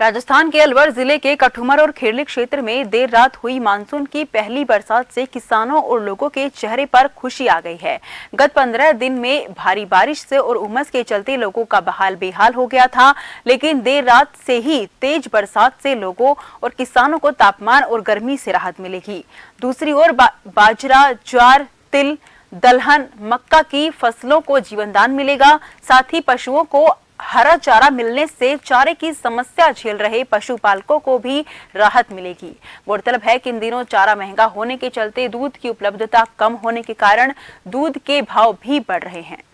राजस्थान के अलवर जिले के कठुमर और खेरली क्षेत्र में देर रात हुई मानसून की पहली बरसात से किसानों और लोगों के चेहरे पर खुशी आ गई है गत पंद्रह दिन में भारी बारिश से और उमस के चलते लोगों का बहाल बेहाल हो गया था लेकिन देर रात से ही तेज बरसात से लोगों और किसानों को तापमान और गर्मी से राहत मिलेगी दूसरी ओर बा, बाजरा ज्वार तिल दलहन मक्का की फसलों को जीवनदान मिलेगा साथ ही पशुओं को हरा चारा मिलने से चारे की समस्या झेल रहे पशुपालकों को भी राहत मिलेगी गौरतलब है कि इन दिनों चारा महंगा होने के चलते दूध की उपलब्धता कम होने के कारण दूध के भाव भी बढ़ रहे हैं